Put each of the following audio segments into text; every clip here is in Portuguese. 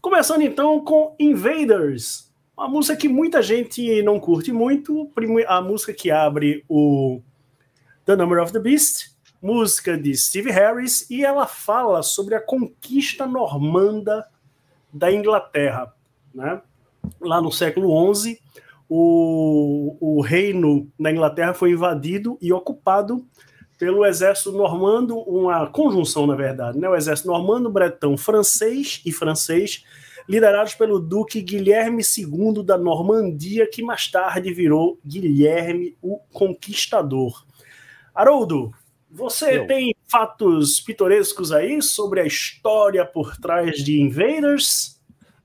Começando então com Invaders, uma música que muita gente não curte muito, a música que abre o The Number of the Beast, música de Steve Harris, e ela fala sobre a conquista normanda da Inglaterra. Né? Lá no século XI, o, o reino da Inglaterra foi invadido e ocupado pelo exército normando, uma conjunção, na verdade, né? o exército normando, bretão, francês e francês, liderados pelo duque Guilherme II da Normandia, que mais tarde virou Guilherme o Conquistador. Haroldo, você Eu. tem fatos pitorescos aí sobre a história por trás de Invaders?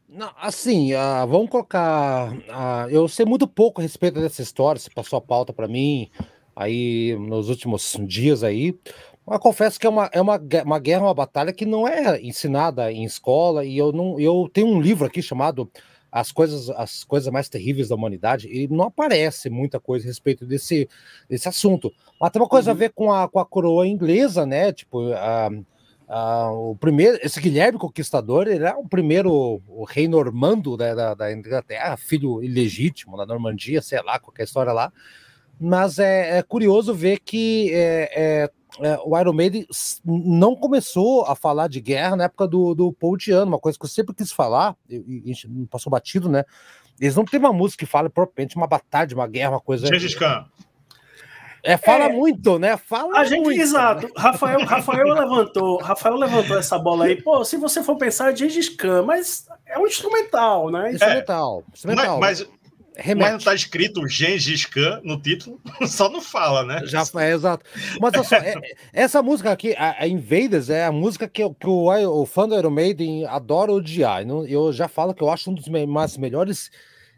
Não, assim, uh, vamos colocar. Uh, eu sei muito pouco a respeito dessa história, se passou a pauta para mim aí nos últimos dias aí. Mas confesso que é uma, é uma, uma guerra, uma batalha que não é ensinada em escola, e eu não eu tenho um livro aqui chamado As Coisas, As Coisas Mais Terríveis da Humanidade, e não aparece muita coisa a respeito desse, desse assunto. Mas tem uma coisa uhum. a ver com a, com a coroa inglesa, né? Tipo, a, a, o primeiro, esse Guilherme Conquistador, ele é o primeiro o rei normando da, da Inglaterra, filho ilegítimo da Normandia, sei lá, qualquer história lá. Mas é, é curioso ver que é, é, é o Iron Maiden não começou a falar de guerra na época do, do Paul Diano, uma coisa que eu sempre quis falar, e, não passou batido, né? Eles não têm uma música que fala propriamente uma batalha, uma guerra, uma coisa. Gengis É, fala é, muito, né? Fala a gente, muito. Exato. Né? Rafael, Rafael levantou, Rafael levantou essa bola aí. Pô, se você for pensar, é Gengis Khan, mas é um instrumental, né? Instrumental. É, instrumental. mas, Remete. Mas não está escrito Gengis Khan no título, só não fala, né? Já é, exato. Mas é, é, essa música aqui, a, a, Invaders, é a música que, que o, o fã do Iron Maiden adora odiar. Eu já falo que eu acho um dos mais melhores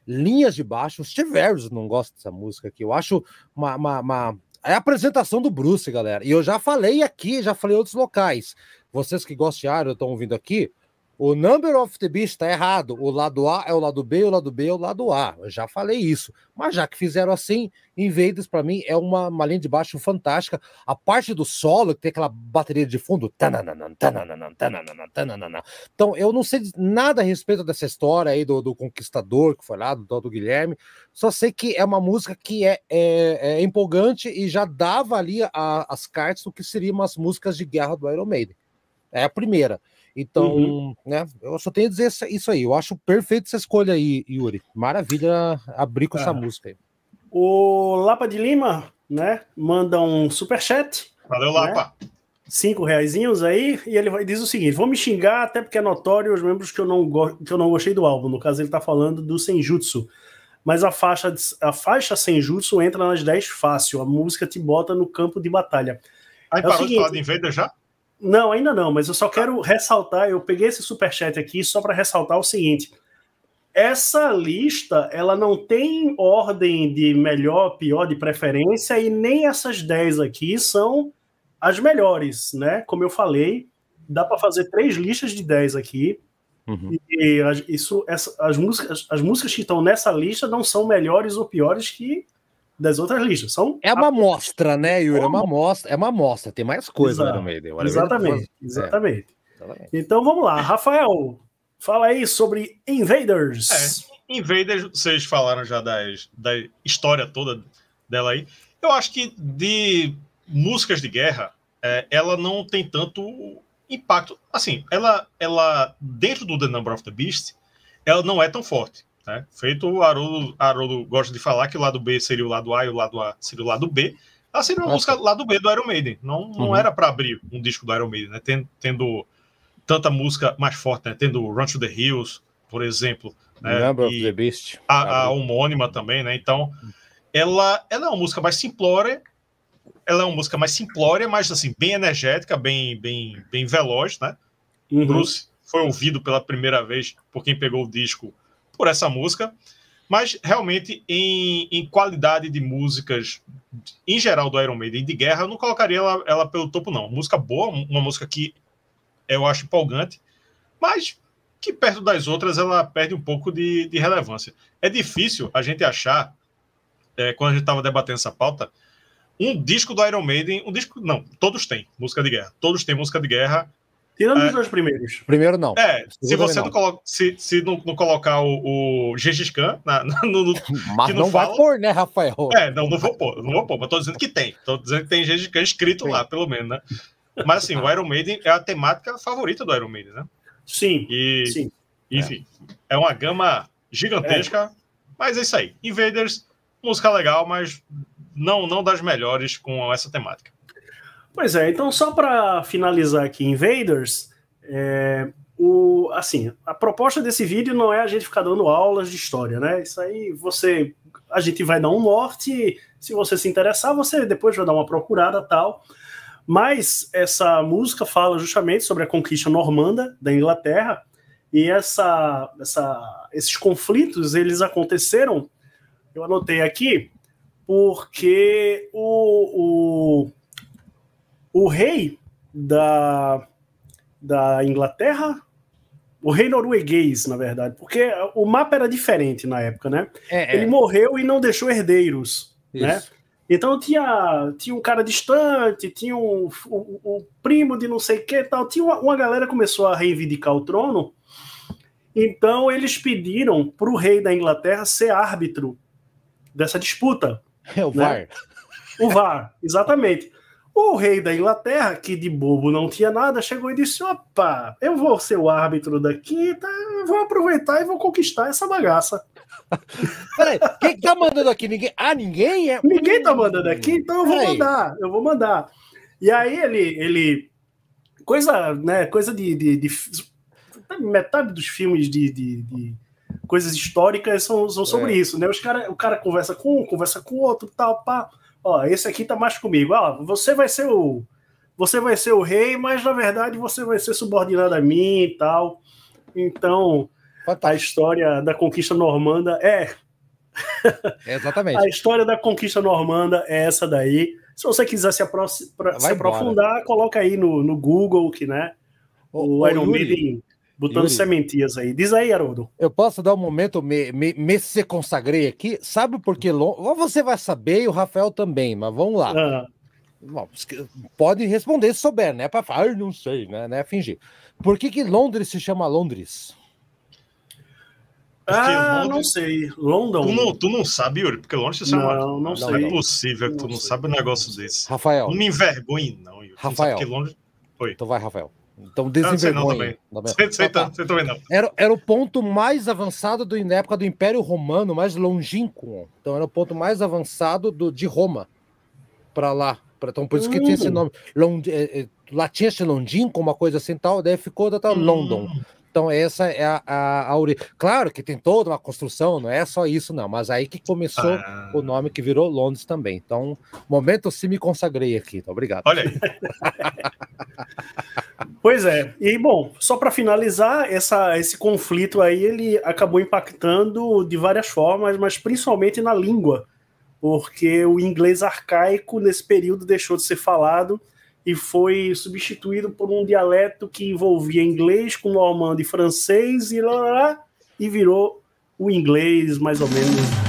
linhas de baixo. Os Steve não gosta dessa música aqui. Eu acho uma, uma, uma. É a apresentação do Bruce, galera. E eu já falei aqui, já falei em outros locais. Vocês que gostaram, estão ouvindo aqui, o number of the beast está errado. O lado A é o lado B, o lado B é o lado A. Eu já falei isso. Mas já que fizeram assim, Invaders para mim é uma, uma linha de baixo fantástica. A parte do solo, que tem aquela bateria de fundo. Tananana, tananana, tananana, tananana. Então, eu não sei nada a respeito dessa história aí do, do Conquistador, que foi lá, do, do Guilherme. Só sei que é uma música que é, é, é empolgante e já dava ali a, as cartas do que seriam as músicas de guerra do Iron Maiden. É a primeira. Então, uhum. né, eu só tenho a dizer isso aí. Eu acho perfeito essa escolha aí, Yuri. Maravilha abrir com essa ah. música aí. O Lapa de Lima, né, manda um superchat. Valeu, né, Lapa. Cinco reaisinhos aí, e ele vai, diz o seguinte: vou me xingar, até porque é notório os membros que eu não, que eu não gostei do álbum. No caso, ele tá falando do Senjutsu. Mas a faixa, a faixa Senjutsu entra nas 10 fácil. A música te bota no campo de batalha. Aí é parou seguinte, de falar de Invader já? Não, ainda não, mas eu só quero ressaltar, eu peguei esse superchat aqui só para ressaltar o seguinte, essa lista, ela não tem ordem de melhor, pior, de preferência, e nem essas 10 aqui são as melhores, né? Como eu falei, dá para fazer três listas de 10 aqui, Uhum. E, e, isso, essa, as, músicas, as músicas que estão nessa lista não são melhores ou piores que das outras listas. São é uma amostra, né, Yuri? É uma amostra, é uma amostra, tem mais coisa né, Exato. no meio. Exatamente, exatamente. É. Então vamos lá, Rafael, fala aí sobre Invaders. É, Invaders, vocês falaram já das, da história toda dela aí. Eu acho que de músicas de guerra, é, ela não tem tanto impacto. Assim, ela, ela dentro do The Number of the Beast, ela não é tão forte. Né? Feito o Haroldo, Haroldo gosta de falar que o lado B seria o lado A e o lado A seria o lado B. Ela tá seria uma música lado B do Iron Maiden. Não, não uhum. era para abrir um disco do Iron Maiden, né? Tendo, tendo tanta música mais forte, né? Tendo Run to the Hills, por exemplo. Né? Number e of the Beast. A, a, homônima também, né? Então, ela, ela é uma música mais simplória. Ela é uma música mais simplória, mas assim, bem energética, bem, bem, bem veloz, né? Uhum. Bruce foi ouvido pela primeira vez por quem pegou o disco por essa música, mas realmente em, em qualidade de músicas em geral do Iron Maiden de guerra, eu não colocaria ela, ela pelo topo, não. Música boa, uma música que eu acho empolgante, mas que perto das outras ela perde um pouco de, de relevância. É difícil a gente achar, é, quando a gente estava debatendo essa pauta, um disco do Iron Maiden, um disco, não, todos têm música de guerra, todos têm música de guerra Tirando é. os dois primeiros. Primeiro não. É, se você não, coloca, se, se não, não colocar o, o Gengis Khan na, na, no, Mas não, não vai fala, pôr, né, Rafael? É, não, não vou pôr, não vou pôr, mas tô dizendo que tem. Tô dizendo que tem Gengis Khan escrito Sim. lá, pelo menos, né? Mas assim, o Iron Maiden é a temática favorita do Iron Maiden, né? Sim. E, sim. Enfim, é. é uma gama gigantesca, é. mas é isso aí. Invaders, música legal, mas não, não das melhores com essa temática. Pois é, então só para finalizar aqui, Invaders, é, o, assim, a proposta desse vídeo não é a gente ficar dando aulas de história, né? Isso aí você, a gente vai dar um norte, se você se interessar, você depois vai dar uma procurada tal. Mas essa música fala justamente sobre a conquista normanda da Inglaterra e essa, essa, esses conflitos eles aconteceram. Eu anotei aqui porque o, o o rei da, da Inglaterra, o rei norueguês, na verdade, porque o mapa era diferente na época, né? É, é. Ele é. morreu e não deixou herdeiros, né? Isso. né? Então tinha, tinha um cara distante, tinha um, um, um primo de não sei o que tal. Tinha uma, uma galera começou a reivindicar o trono. Então eles pediram para o rei da Inglaterra ser árbitro dessa disputa. É o né? VAR. O VAR, exatamente. O rei da Inglaterra, que de bobo não tinha nada, chegou e disse: opa, eu vou ser o árbitro daqui, tá? vou aproveitar e vou conquistar essa bagaça. Peraí, quem tá mandando aqui? Ninguém... Ah, ninguém é. Ninguém tá mandando aqui, então eu vou Peraí. mandar, eu vou mandar. E aí ele. ele coisa, né? Coisa de. de, de... metade dos filmes de, de, de coisas históricas são, são sobre é. isso, né? Os cara, o cara conversa com um, conversa com o outro, tal, pá. Ó, esse aqui tá mais comigo. Ó, você vai ser o você vai ser o rei, mas na verdade você vai ser subordinado a mim e tal. Então, Fantástico. a história da conquista normanda é. exatamente. a história da conquista normanda é essa daí. Se você quiser se, apro se aprofundar, coloca aí no, no Google, que né? O, o Iron Maiden Botando Yuri. sementinhas aí. Diz aí, Haroldo. Eu posso dar um momento, me, me, me se consagrei aqui. Sabe por que Você vai saber e o Rafael também, mas vamos lá. Ah. Bom, pode responder se souber, né? Para falar, não sei, né? né? Fingir. Por que, que Londres se chama Londres? Porque ah, Londres... não sei. London. Tu não, tu não sabe, Yuri, porque Londres se chama. Não, não, sei. Não é possível que tu não, saiba um negócio desse. Rafael. Não me envergonhe, não, Yuri. Rafael. Londres... Oi. Então vai, Rafael. Então desenvergonha. Ah, não, sei não, sei, tá, tá. sei também não. Era, era o ponto mais avançado do, na época do Império Romano, mais longínquo. Então era o ponto mais avançado do, de Roma para lá. Pra, então por isso que hum. tinha esse hum. nome. Lond, é, é, latim é longínquo, uma coisa assim tal, daí ficou da tal hum. London. Então essa é a, a, a origem. Claro que tem toda uma construção, não é só isso não, mas aí que começou ah. o nome que virou Londres também. Então, momento se me consagrei aqui. Então, obrigado. Olha aí. Pois é. E bom, só para finalizar, essa, esse conflito aí ele acabou impactando de várias formas, mas principalmente na língua, porque o inglês arcaico nesse período deixou de ser falado e foi substituído por um dialeto que envolvia inglês com normando e francês e lá, lá, lá e virou o inglês mais ou menos